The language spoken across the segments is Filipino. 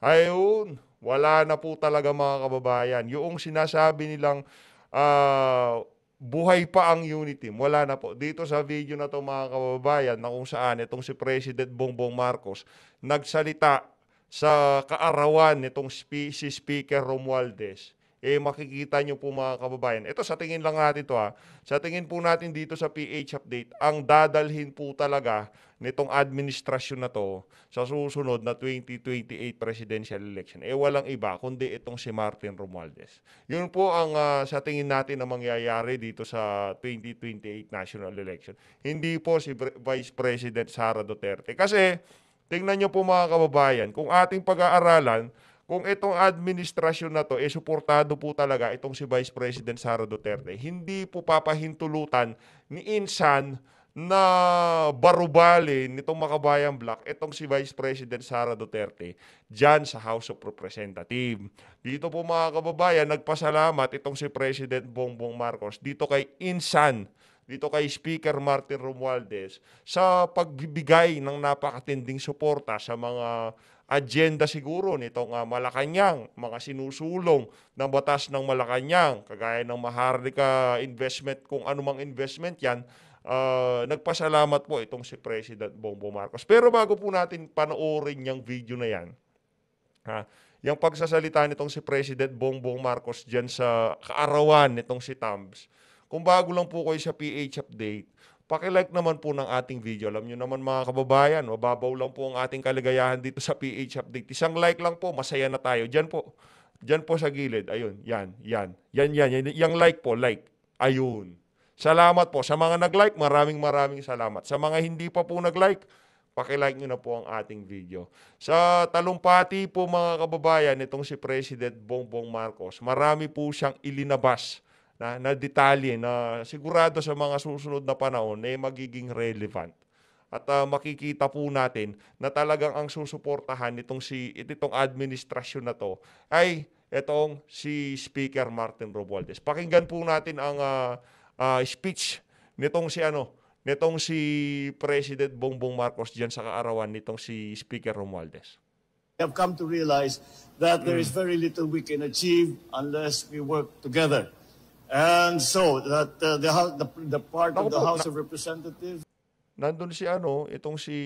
Ayun, wala na po talaga mga kababayan. Yung sinasabi nilang uh, buhay pa ang unity, wala na po. Dito sa video na to mga kababayan na kung saan itong si President Bongbong Marcos nagsalita sa kaarawan nitong sp- si Speaker Romualdez eh makikita nyo po mga kababayan. Ito sa tingin lang natin to ha. Sa tingin po natin dito sa PH update, ang dadalhin po talaga nitong administrasyon na to sa susunod na 2028 presidential election, eh walang iba kundi itong si Martin Romualdez. Yun po ang uh, sa tingin natin na mangyayari dito sa 2028 national election. Hindi po si Vice President Sara Duterte. Kasi tingnan nyo po mga kababayan, kung ating pag-aaralan, kung itong administrasyon na to, eh, suportado po talaga itong si Vice President Sara Duterte. Hindi po papahintulutan ni Insan na barubalin nitong makabayang black itong si Vice President Sara Duterte dyan sa House of Representatives. Dito po mga kababayan, nagpasalamat itong si President Bongbong Marcos dito kay Insan, dito kay Speaker Martin Romualdez sa pagbibigay ng napakatinding suporta sa mga agenda siguro nitong uh, Malacanang, mga sinusulong ng batas ng Malacanang, kagaya ng Maharlika investment, kung anumang investment yan, uh, nagpasalamat po itong si President Bongbong Marcos. Pero bago po natin panoorin yung video na yan, ha, yung pagsasalita nitong si President Bongbong Marcos dyan sa kaarawan nitong si Tams, kung bago lang po kayo sa PH update, Paki-like naman po ng ating video. Alam niyo naman mga kababayan, mababaw lang po ang ating kaligayahan dito sa PH Update. Isang like lang po, masaya na tayo. Diyan po. Diyan po sa gilid. Ayun, yan, yan. Yan, yan, yan. Yang like po, like. Ayun. Salamat po. Sa mga nag-like, maraming maraming salamat. Sa mga hindi pa po nag-like, Pakilike nyo na po ang ating video. Sa talumpati po mga kababayan, itong si President Bongbong Marcos, marami po siyang ilinabas na, na detalye na sigurado sa mga susunod na panahon ay eh, magiging relevant. At uh, makikita po natin na talagang ang susuportahan nitong si itong administrasyon na to ay itong si Speaker Martin Romualdez. Pakinggan po natin ang uh, uh, speech nitong si ano nitong si President Bongbong Marcos diyan sa kaarawan nitong si Speaker Romualdez. We have come to realize that there is mm. very little we can achieve unless we work together. And so, that, uh, the, the, the part of the House of Representatives nandun si ano, itong si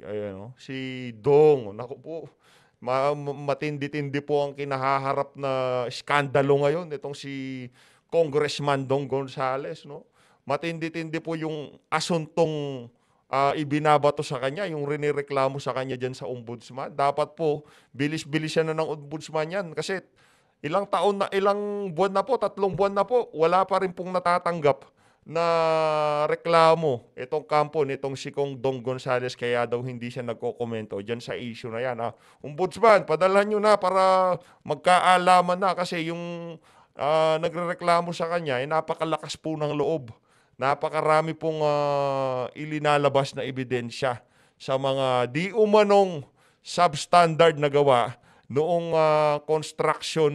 ayan oh, si Dong. Nako po. Ma- matindi-tindi po ang kinahaharap na skandalo ngayon itong si Congressman Dong Gonzales, no? Matindi-tindi po yung asuntong uh, ibinabato sa kanya, yung rinireklamo sa kanya diyan sa ombudsman. Dapat po bilis bilis na ng ombudsman yan kasi Ilang taon na, ilang buwan na po, tatlong buwan na po, wala pa rin pong natatanggap na reklamo itong kampo nitong si Kong Dong Gonzales kaya daw hindi siya nagko-komento diyan sa issue na yan. Ha? Ah. Ombudsman, padalhan nyo na para magkaalaman na kasi yung uh, nagrereklamo sa kanya ay eh, napakalakas po ng loob. Napakarami pong uh, ilinalabas na ebidensya sa mga di umanong substandard na gawa noong uh, construction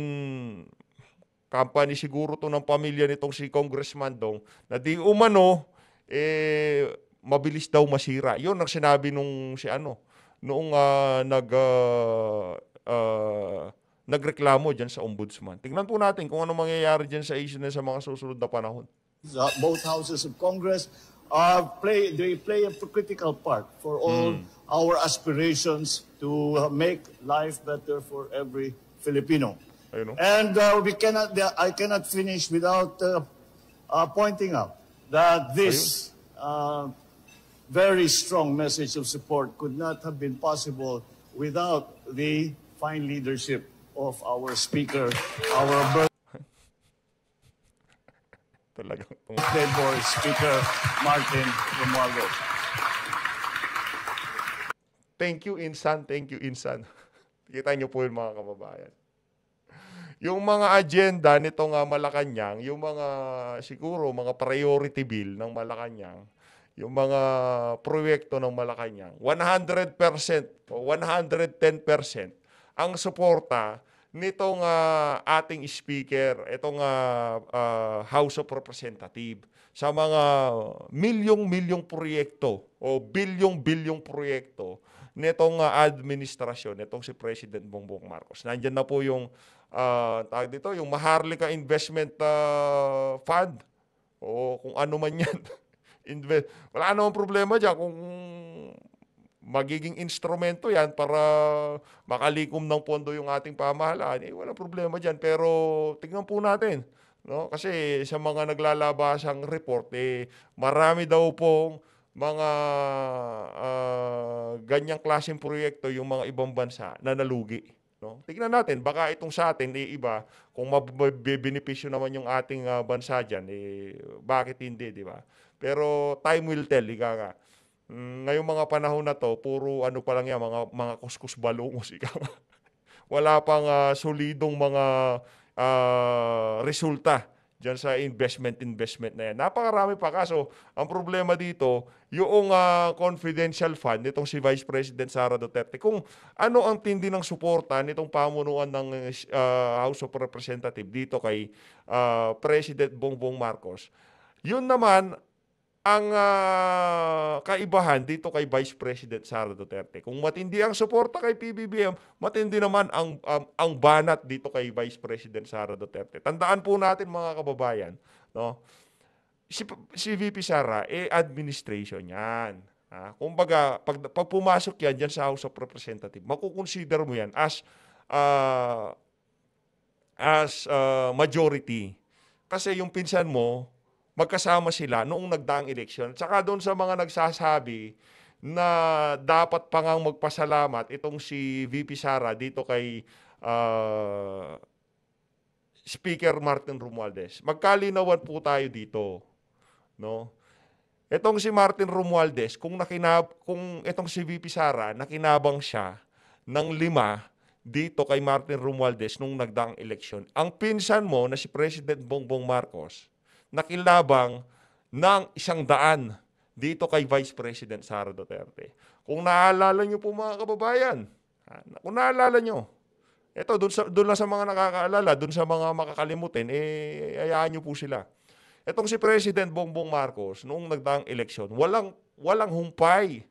company siguro to ng pamilya nitong si Congressman Dong na di umano eh mabilis daw masira. 'Yon ang sinabi nung si ano noong uh, nag uh, uh, nagreklamo diyan sa ombudsman. Tingnan po natin kung ano mangyayari diyan sa issue na sa mga susunod na panahon. both houses of Congress Uh, play they play a critical part for all mm. our aspirations to make life better for every Filipino. And uh, we cannot, I cannot finish without uh, uh, pointing out that this very strong message of support could not have been possible without the fine leadership of our speaker, our. Talagang. Labor Speaker Martin Romualdo. Thank you, Insan. Thank you, Insan. Kita niyo po yung mga kababayan. Yung mga agenda nito nga Malacanang, yung mga siguro mga priority bill ng Malacanang, yung mga proyekto ng Malacanang, 100%, o 110% ang suporta nitong uh, ating speaker, itong uh, uh, House of Representative sa mga milyong-milyong proyekto o bilyong-bilyong proyekto nitong uh, administrasyon, nitong si President Bongbong Marcos. Nandiyan na po yung uh, dito, yung Maharlika Investment uh, Fund o kung ano man yan. Invest. Wala namang problema diyan kung magiging instrumento yan para makalikom ng pondo yung ating pamahalaan, eh, wala problema dyan. Pero tingnan po natin. No? Kasi sa mga naglalabasang report, eh, marami daw pong mga uh, ganyang klaseng proyekto yung mga ibang bansa na nalugi. No? Tignan natin, baka itong sa atin, eh, iba, kung mabibenepisyo naman yung ating uh, bansa dyan, eh, bakit hindi, di ba? Pero time will tell, ika nga. Mm, ngayong mga panahon na to, puro ano pa lang yan, mga, mga kuskus balungos ikaw. Wala pang uh, solidong mga uh, resulta dyan sa investment-investment na yan. Napakarami pa kaso ang problema dito, yung uh, confidential fund nitong si Vice President Sara Duterte, kung ano ang tindi ng suporta nitong pamunuan ng uh, House of Representatives dito kay uh, President Bongbong Marcos, yun naman ang uh, kaibahan dito kay Vice President Sara Duterte. Kung matindi ang suporta kay PBBM, matindi naman ang um, ang banat dito kay Vice President Sara Duterte. Tandaan po natin mga kababayan, no? Si, si VP Sara, eh administration 'yan. Ah, kumbaga, pag, pag pumasok yan dyan sa House of Representatives, makukonsider mo yan as uh, as uh, majority. Kasi yung pinsan mo, magkasama sila noong nagdaang eleksyon. Tsaka doon sa mga nagsasabi na dapat pa ngang magpasalamat itong si VP Sara dito kay uh, Speaker Martin Romualdez. Magkalinawan po tayo dito. No? Itong si Martin Romualdez, kung nakinab kung itong si VP Sara nakinabang siya ng lima dito kay Martin Romualdez nung nagdaang eleksyon. Ang pinsan mo na si President Bongbong Marcos, nakilabang ng isang daan dito kay Vice President Sara Duterte. Kung naalala nyo po mga kababayan, kung naalala nyo, eto, dun, sa, dun lang sa mga nakakaalala, dun sa mga makakalimutin, eh, ayaan nyo po sila. Etong si President Bongbong Marcos, noong nagdaang eleksyon, walang, walang humpay.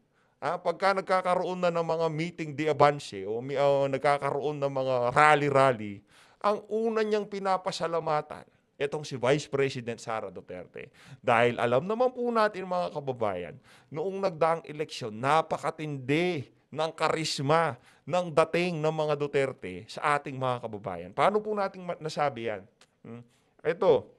Ah, pagka nagkakaroon na ng mga meeting di avance o, o nagkakaroon ng mga rally-rally, ang una niyang pinapasalamatan itong si Vice President Sara Duterte. Dahil alam naman po natin mga kababayan, noong nagdaang eleksyon, napakatindi ng karisma ng dating ng mga Duterte sa ating mga kababayan. Paano po natin nasabi yan? Hmm? Ito,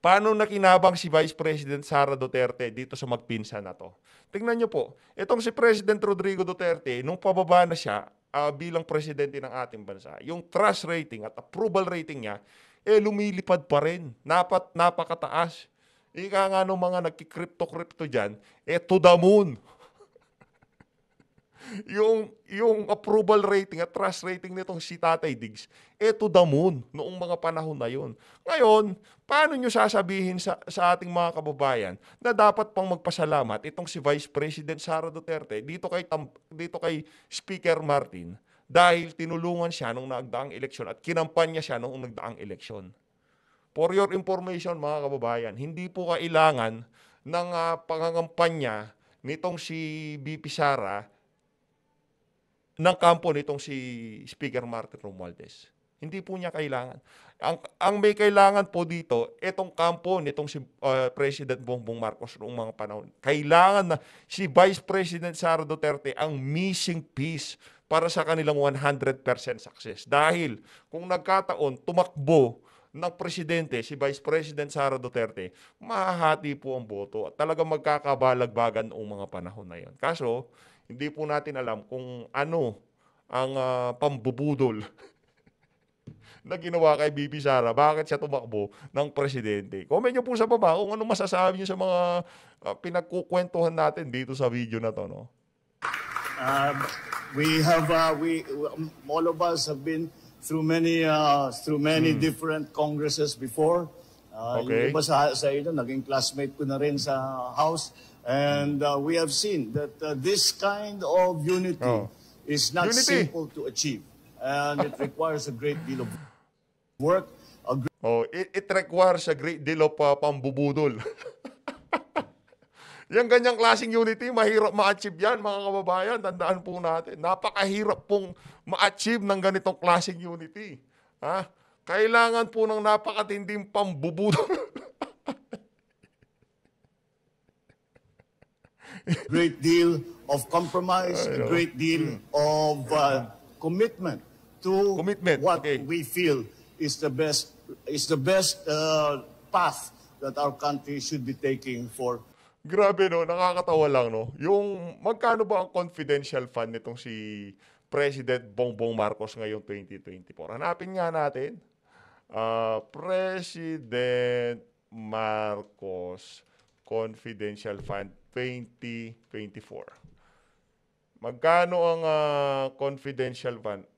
paano nakinabang si Vice President Sara Duterte dito sa magpinsa na to? Tingnan nyo po, itong si President Rodrigo Duterte, nung pababa na siya uh, bilang presidente ng ating bansa, yung trust rating at approval rating niya, eh lumilipad pa rin. Napat, napakataas. Ika nga nung mga nagki-crypto-crypto dyan, eh to the moon. yung, yung approval rating at trust rating nitong si Tatay Diggs, eh to the moon noong mga panahon na yon. Ngayon, paano nyo sasabihin sa, sa ating mga kababayan na dapat pang magpasalamat itong si Vice President Sara Duterte dito kay, dito kay Speaker Martin dahil tinulungan siya nung nagdaang eleksyon at kinampanya siya nung nagdaang eleksyon. For your information mga kababayan, hindi po kailangan ng uh, ah, pangangampanya nitong si BP Sara ng kampo nitong si Speaker Martin Romualdez. Hindi po niya kailangan. Ang, ang may kailangan po dito, itong kampo nitong si uh, President Bongbong Marcos noong mga panahon. Kailangan na si Vice President Sara Duterte ang missing piece para sa kanilang 100% success. Dahil kung nagkataon, tumakbo ng presidente, si Vice President Sara Duterte, mahahati po ang boto at talagang magkakabalagbagan noong mga panahon na yon. Kaso, hindi po natin alam kung ano ang uh, pambubudol na ginawa kay Bibi Sara, bakit siya tumakbo ng presidente. Comment nyo po sa baba kung ano masasabi nyo sa mga uh, pinagkukwentuhan natin dito sa video na to. No? Um, We have, uh, we, um, all of us have been through many, uh, through many mm. different congresses before. Uh, okay. Yung iba sa, sa ito, naging classmate ko na rin sa House. And uh, we have seen that uh, this kind of unity oh. is not unity. simple to achieve. And it requires a great deal of work. A great oh, it, it requires a great deal of uh, pambubudol. Yung ganyang klaseng unity, mahirap ma-achieve yan, mga kababayan. Tandaan po natin. Napakahirap pong ma-achieve ng ganitong klaseng unity. Ha? Kailangan po ng napakatinding pambubuto. great deal of compromise, a great deal hmm. of uh, commitment to commitment. what okay. we feel is the best is the best uh, path that our country should be taking for Grabe no, nakakatawa lang no. Yung magkano ba ang confidential fund nitong si President Bongbong Marcos ngayong 2024? Hanapin nga natin. Uh, President Marcos Confidential Fund 2024. Magkano ang uh, confidential fund?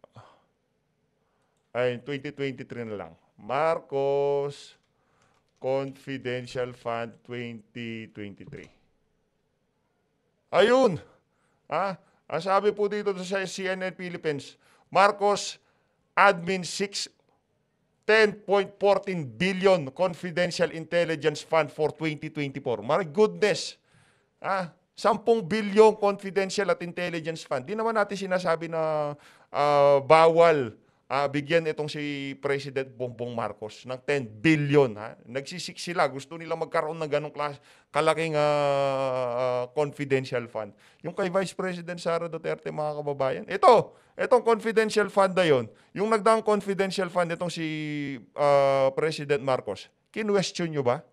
Ay, 2023 na lang. Marcos Confidential Fund 2023. Ayun! Ah, ang sabi po dito sa CNN Philippines, Marcos Admin 6 10.14 billion Confidential Intelligence Fund for 2024. My goodness! Ah, 10 billion Confidential at Intelligence Fund. Di naman natin sinasabi na uh, bawal uh, bigyan itong si President Bongbong Marcos ng 10 billion. Ha? Nagsisik sila. Gusto nila magkaroon ng ganong klas, kalaking uh, uh, confidential fund. Yung kay Vice President Sara Duterte, mga kababayan, ito, itong confidential fund na yun, yung nagdaang confidential fund itong si uh, President Marcos, kinwestiyon nyo ba?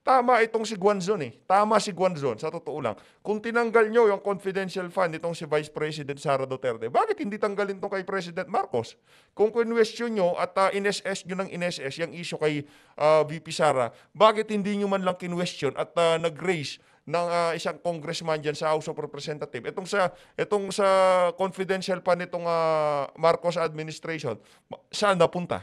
Tama itong si Guanzon eh. Tama si Guanzon, sa totoo lang. Kung tinanggal nyo yung confidential fund itong si Vice President Sara Duterte, bakit hindi tanggalin itong kay President Marcos? Kung kinwestiyon nyo at uh, ah, NSS nyo ng NSS, yung issue kay uh, ah, VP Sara, bakit hindi nyo man lang kinwestiyon at uh, nag-raise ng uh, isang congressman diyan sa House of Representatives. Itong sa itong sa confidential fund nitong uh, Marcos administration, saan napunta?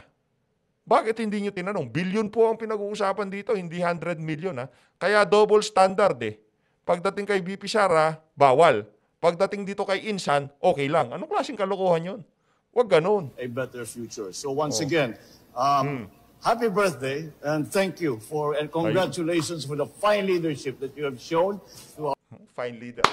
Bakit hindi nyo tinanong? Billion po ang pinag-uusapan dito, hindi 100 million ha. Kaya double standard eh. Pagdating kay BP Sara, bawal. Pagdating dito kay Insan, okay lang. Anong klaseng kalokohan yon? Huwag ganun. A better future. So once oh. again, um, hmm. happy birthday and thank you for and congratulations Ayun. for the fine leadership that you have shown. To fine leader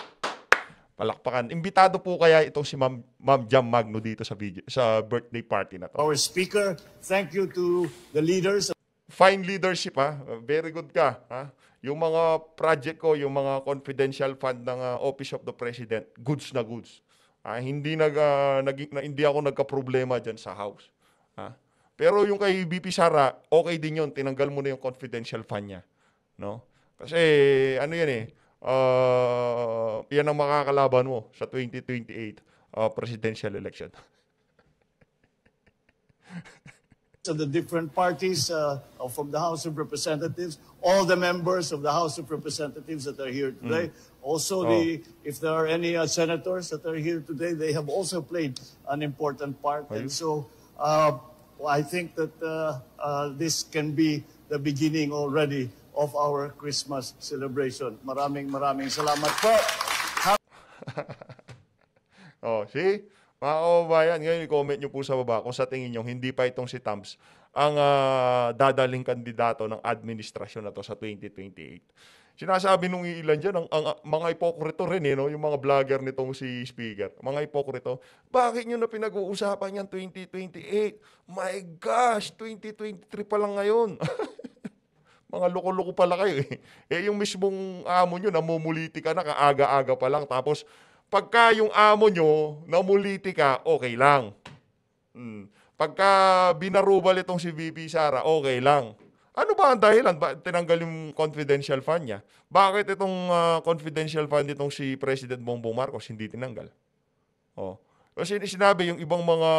palakpakan. Imbitado po kaya itong si Ma'am, Ma'am Jam Magno dito sa, video, sa birthday party na to. Our speaker, thank you to the leaders. Fine leadership ha. Very good ka. Ha? Yung mga project ko, yung mga confidential fund ng uh, Office of the President, goods na goods. Ah, Hindi, nag, uh, ah, naging, na, hindi ako nagka-problema diyan sa House. Ha? Pero yung kay BP Sara, okay din yun. Tinanggal mo na yung confidential fund niya. No? Kasi ano yan eh, uh, yan ang makakalaban mo sa 2028 uh, ah, presidential election. so the different parties uh, from the House of Representatives, all the members of the House of Representatives that are here today, mm. also oh. the if there are any uh, senators that are here today, they have also played an important part. Are and you? so uh, I think that uh, uh, this can be the beginning already of our Christmas celebration. Maraming maraming salamat po. oh, see? Mga kababayan, ngayon i-comment nyo po sa baba kung sa tingin nyo hindi pa itong si Tams ang uh, dadaling kandidato ng administrasyon na to sa 2028 sinasabi nung ilan dyan, ang, ang, mga ipokrito rin, eh, no? yung mga vlogger nitong si Speaker, mga ipokrito, bakit nyo na pinag-uusapan yan 2028? My gosh, 2023 pa lang ngayon. mga loko-loko pala kayo eh. Eh yung mismong amo nyo, namumuliti ka na, kaaga-aga pa lang. Tapos, pagka yung amo nyo, namuliti ka, okay lang. Hmm. Pagka binarubal itong si VP Sara, okay lang. Ano ba ang dahilan? Ba, tinanggal yung confidential fund niya. Bakit itong uh, confidential fund itong si President Bongbong Marcos hindi tinanggal? Oh. Kasi sinabi yung ibang mga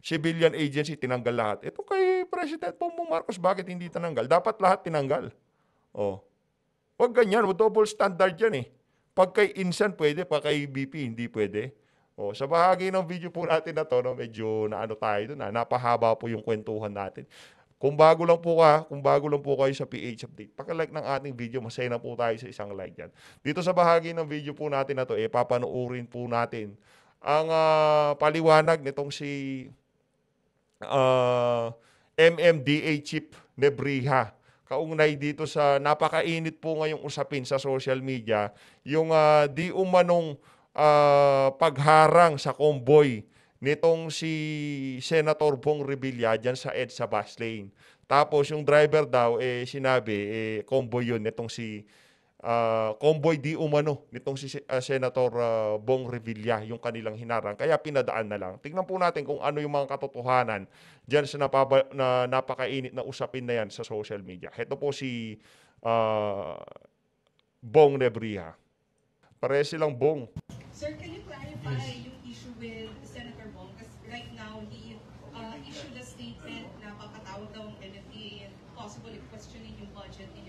civilian agency tinanggal lahat. Ito kay President Bongbong Marcos, bakit hindi tinanggal? Dapat lahat tinanggal. Oh. Huwag ganyan, double standard yan eh. Pag kay Insan pwede, pag kay BP hindi pwede. Oh, sa bahagi ng video po natin na to, no, medyo naano tayo doon, na, ah. napahaba po yung kwentuhan natin. Kung bago lang po ka, kung bago lang po kayo sa PH update, paka-like ng ating video, masaya na po tayo sa isang like yan. Dito sa bahagi ng video po natin na to, eh, papanoorin po natin ang uh, paliwanag nitong si uh, MMDA chip Nebriha. Kaungnay dito sa napakainit po ngayong usapin sa social media, yung uh, di umanong uh, pagharang sa convoy nitong si Senator Bong Revilla dyan sa EDSA bus lane. Tapos yung driver daw, eh, sinabi, eh, combo yun nitong si uh, convoy di umano nitong si uh, Senator uh, Bong Revilla yung kanilang hinarang. Kaya pinadaan na lang. Tingnan po natin kung ano yung mga katotohanan dyan sa napaba, na, napakainit na usapin na yan sa social media. Heto po si uh, Bong Revilla. Pare silang Bong. Sir, can you clarify yung issue with Senator Bong? Because right now, he uh, issued a statement na papatawag daw ng NFA and possibly questioning yung budget in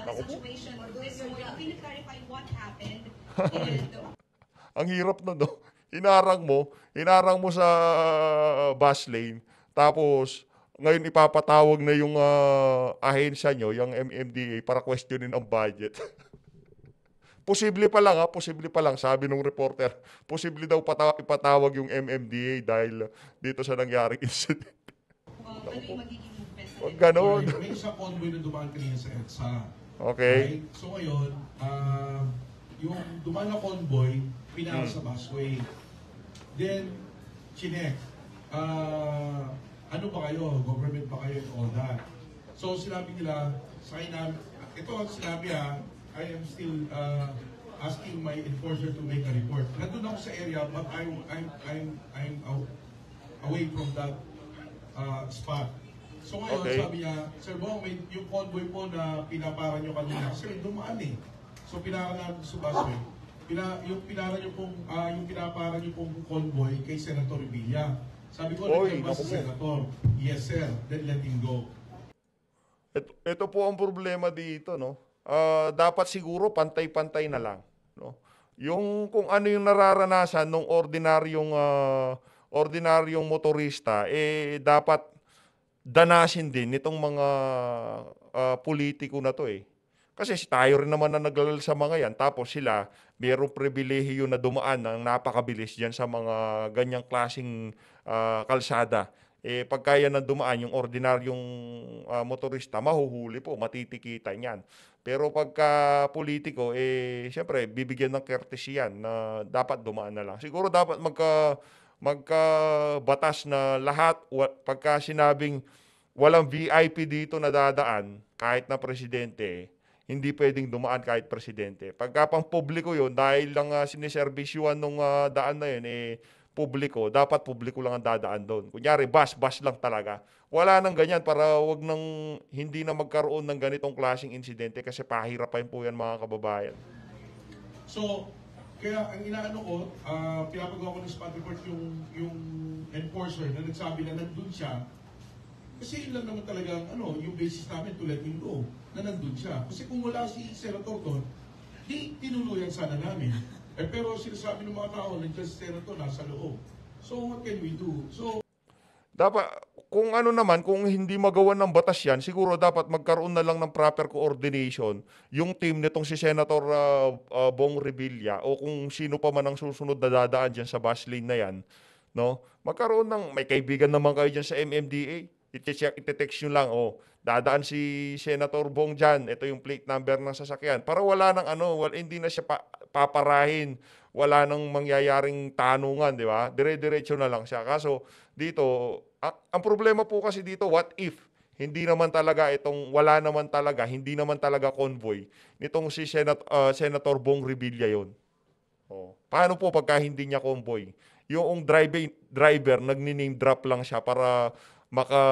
the uh, situation this morning. Can you clarify what happened? Uh, ang hirap na, no? Inarang mo, inarang mo sa uh, bus lane, tapos ngayon ipapatawag na yung uh, ahensya nyo, yung MMDA, para questionin ang budget. posible pa lang ha, posible pa lang, sabi ng reporter, posible daw pata- ipatawag yung MMDA dahil dito sa nangyaring incident. Well, ano yung magiging Huwag ganon. Based upon when dumaan kanina sa EDSA, Okay. Right? So ngayon, uh, yung dumaan na convoy, pinara hmm. sa busway. Then, chinek. Uh, ano ba kayo? Government ba kayo and all that? So sinabi nila, sa akin namin, ito ang sinabi ha, ah, I am still uh, asking my enforcer to make a report. Nandun ako sa area, but I'm, I'm, I'm, I'm out, away from that uh, spot. So ngayon, okay. sabi niya, Sir Bong, may, yung convoy po na pinapara niyo kanina, sir, dumaan eh. So pinara na sa busway. Pina, yung pinara niyo pong, uh, yung pinapara niyo pong convoy kay Senator Villa. Sabi ko, Oy, ba si Senator? Yes, sir. Then let him go. Ito, ito po ang problema dito, no? Uh, dapat siguro pantay-pantay na lang, no? Yung kung ano yung nararanasan ng ordinaryong uh, ordinaryong motorista, eh dapat danasin din nitong mga uh, politiko na to eh. Kasi tayo rin naman na naglalal sa mga yan. Tapos sila, mayroong pribilehiyo na dumaan ng napakabilis dyan sa mga ganyang klasing uh, ah, kalsada. Eh, pagkaya yan dumaan, yung ordinaryong uh, motorista, mahuhuli po, matitikita niyan. Pero pagka politiko, eh, siyempre, bibigyan ng courtesy yan na dapat dumaan na lang. Siguro dapat magka magkabatas na lahat, pagka sinabing walang VIP dito na dadaan, kahit na presidente, hindi pwedeng dumaan kahit presidente. Pagka pang publiko yon dahil lang uh, ah, siniservisyuan nung uh, daan na yun, eh, publiko, dapat publiko lang ang dadaan doon. Kunyari, bus, bus lang talaga. Wala nang ganyan para wag nang hindi na magkaroon ng ganitong klaseng insidente kasi pahirap pa pahirapan po yan mga kababayan. So, kaya ang inaano ko, uh, pinapagawa ko ng spot report yung, yung enforcer na nagsabi na nandun siya. Kasi yun lang naman talaga ano, yung basis namin to let him go, na nandun siya. Kasi kung wala si Senator doon, di tinuluyan sana namin. Eh, pero sinasabi ng mga tao, nandiyan si Senator, nasa loob. So what can we do? So, dapat kung ano naman, kung hindi magawa ng batas yan, siguro dapat magkaroon na lang ng proper coordination yung team nitong si Senator uh, uh, Bong Revilla o kung sino pa man ang susunod na dadaan dyan sa bus lane na yan, no? magkaroon ng, may kaibigan naman kayo dyan sa MMDA, iti-check, iti-text nyo lang, oh, dadaan si Senator Bong dyan, ito yung plate number ng sasakyan, para wala nang ano, wala, hindi na siya pa, paparahin wala nang mangyayaring tanungan, di ba? Dire-diretso na lang siya. Kaso dito, ang, problema po kasi dito, what if? Hindi naman talaga itong, wala naman talaga, hindi naman talaga convoy nitong si Senat, uh, Senator Bong Revilla yon. Oh. Paano po pagka hindi niya convoy? Yung driver, driver nagni-name drop lang siya para maka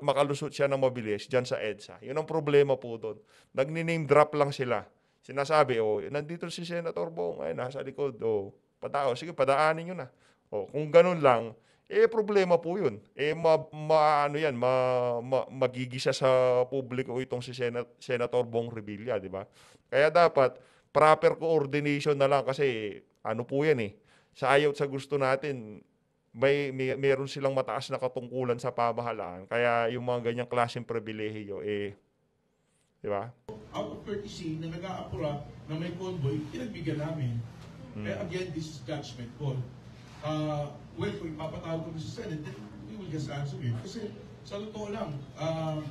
makalusot siya ng mabilis diyan sa EDSA. 'Yun ang problema po doon. Nagni-name drop lang sila sinasabi, o oh, nandito si Senator Bong, ay nasa likod, oh, patao, sige, padaanin nyo na. oh, kung ganun lang, eh problema po yun. Eh ma, ma ano yan, ma, ma, magigisa sa publiko itong si Senat, Senator Bong Revilla, di ba? Kaya dapat proper coordination na lang kasi ano po yan eh. Sa ayaw sa gusto natin, may, may meron silang mataas na katungkulan sa pamahalaan. Kaya yung mga ganyang klaseng pribilehiyo eh di ba? out of 30 na nag-aapura na may convoy, pinagbigyan namin. Mm. Kaya again, this is judgment call. Uh, well, kung ipapatawag kami sa Senate, we will just answer it. Kasi sa totoo lang, uh,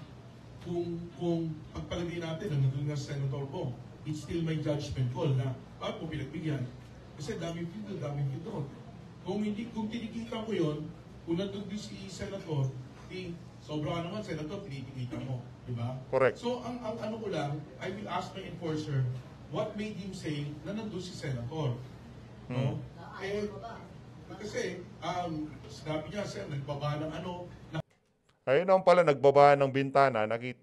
kung, kung pagpalagay natin ang naging na Senator po, it's still my judgment call na bakit mo pinagbigyan? Kasi dami pinto, dami pinto. Kung hindi, kung tinikita ko yon, kung nandun si Senator, di, sobra ka naman, Senator, tinitikita mo. Diba? Correct. So, ang, ang ano ko lang, I will ask my enforcer, what made him say na nandun si Senator? Hmm. No? Eh, kasi, um, sinabi niya, sir, nagbaba ng ano. Ayun naman pala, nagbaba ng bintana, nakit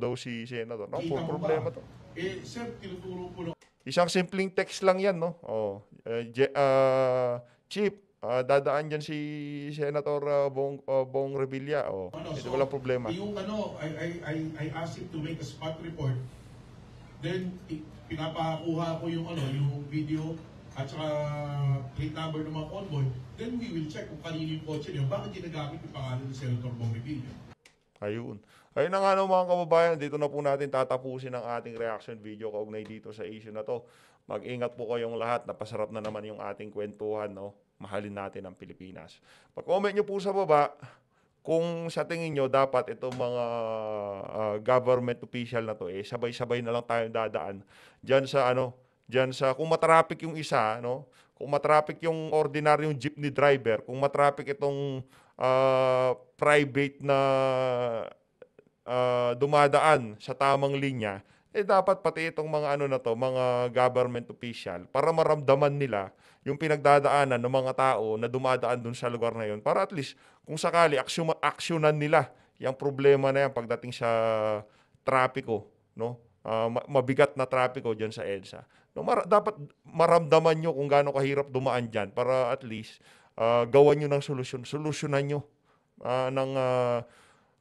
daw si Senator. No, po, problema ba? to. Eh, sir, tinuturo po lang. Isang simpleng text lang yan, no? Oh, uh, uh, Chief, Ah, dadaan dyan si Senator ah, Bong, ah, Bong Revilla. Oh. Ano, Ito so, walang problema. Yung ano, I, I, I, I asked him to make a spot report. Then, i- pinapakuha ko yung ano, yung video at saka plate number ng mga convoy. Then we will check kung kanino yung kotse niyo. Bakit ginagamit yung pangalan ni Senator Bong Revilla? Ayun. Ayun na nga no, mga kababayan, dito na po natin tatapusin ang ating reaction video kaugnay dito sa issue na to. Mag-ingat po kayong lahat, napasarap na naman yung ating kwentuhan. No? mahalin natin ang Pilipinas. Pa-comment nyo po sa baba kung sa tingin nyo dapat itong mga uh, government official na to eh sabay-sabay na lang tayong dadaan diyan sa ano diyan sa kung matraffic yung isa no kung matraffic yung ordinaryong jeepney driver kung matraffic itong uh, private na uh, dumadaan sa tamang linya eh dapat pati itong mga ano na to mga government official para maramdaman nila yung pinagdadaanan ng mga tao na dumadaan dun sa lugar na yun para at least kung sakali aksyon, aksyonan nila yung problema na yan pagdating sa trapiko, no? Uh, mabigat na trapiko diyan sa EDSA. No, mar- dapat maramdaman nyo kung gaano kahirap dumaan diyan para at least uh, gawan nyo ng solusyon, solusyonan nyo uh, ng uh,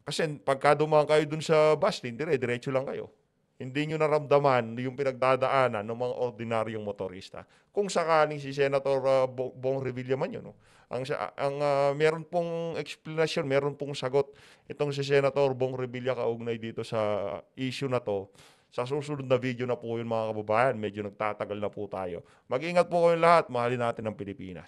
kasi pagka dumaan kayo dun sa bus, dire, diretso lang kayo hindi nyo naramdaman yung pinagdadaanan ng mga ordinaryong motorista. Kung sakaling si Senator uh, Bong Revilla man yun, no? ang, ang uh, meron pong explanation, meron pong sagot itong si Senator Bong Revilla kaugnay dito sa issue na to. Sa susunod na video na po yun mga kababayan, medyo nagtatagal na po tayo. Mag-ingat po kayo lahat, mahalin natin ang Pilipinas.